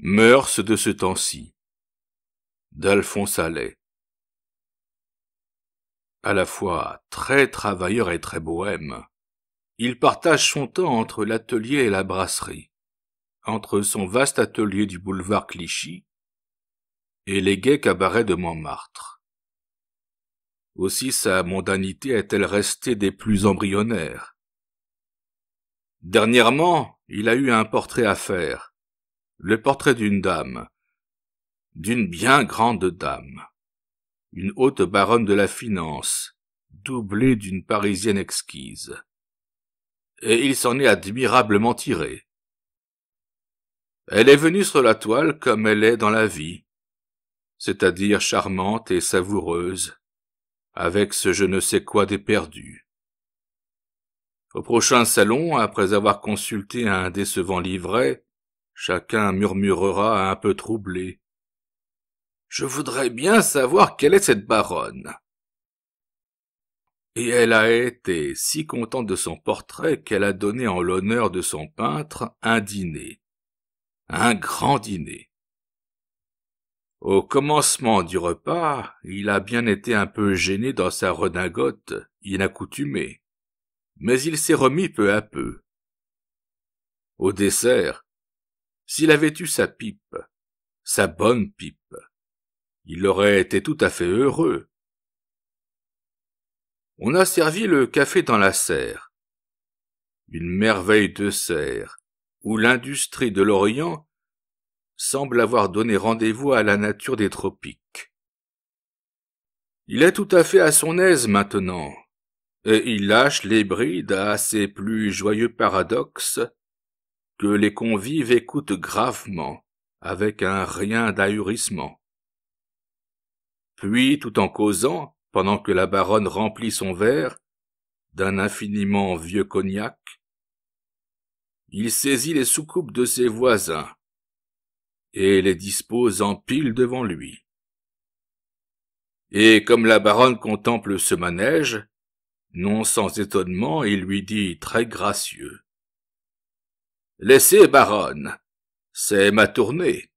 Mœurs de ce temps-ci d'Alphonse Allais À la fois très travailleur et très bohème, il partage son temps entre l'atelier et la brasserie, entre son vaste atelier du boulevard Clichy et les gais cabarets de Montmartre. Aussi sa mondanité est-elle restée des plus embryonnaires. Dernièrement, il a eu un portrait à faire, le portrait d'une dame, d'une bien grande dame, une haute baronne de la finance, doublée d'une parisienne exquise. Et il s'en est admirablement tiré. Elle est venue sur la toile comme elle est dans la vie, c'est-à-dire charmante et savoureuse, avec ce je ne sais quoi d'éperdu. Au prochain salon, après avoir consulté un décevant livret, Chacun murmurera un peu troublé. Je voudrais bien savoir quelle est cette baronne. Et elle a été si contente de son portrait qu'elle a donné en l'honneur de son peintre un dîner. Un grand dîner. Au commencement du repas, il a bien été un peu gêné dans sa redingote inaccoutumée. Mais il s'est remis peu à peu. Au dessert, s'il avait eu sa pipe, sa bonne pipe, il aurait été tout à fait heureux. On a servi le café dans la serre. Une merveille de serre, où l'industrie de l'Orient semble avoir donné rendez-vous à la nature des tropiques. Il est tout à fait à son aise maintenant, et il lâche les brides à ses plus joyeux paradoxes que les convives écoutent gravement, avec un rien d'ahurissement. Puis, tout en causant, pendant que la baronne remplit son verre, d'un infiniment vieux cognac, il saisit les soucoupes de ses voisins et les dispose en pile devant lui. Et comme la baronne contemple ce manège, non sans étonnement, il lui dit très gracieux. Laissez, baronne. C'est ma tournée.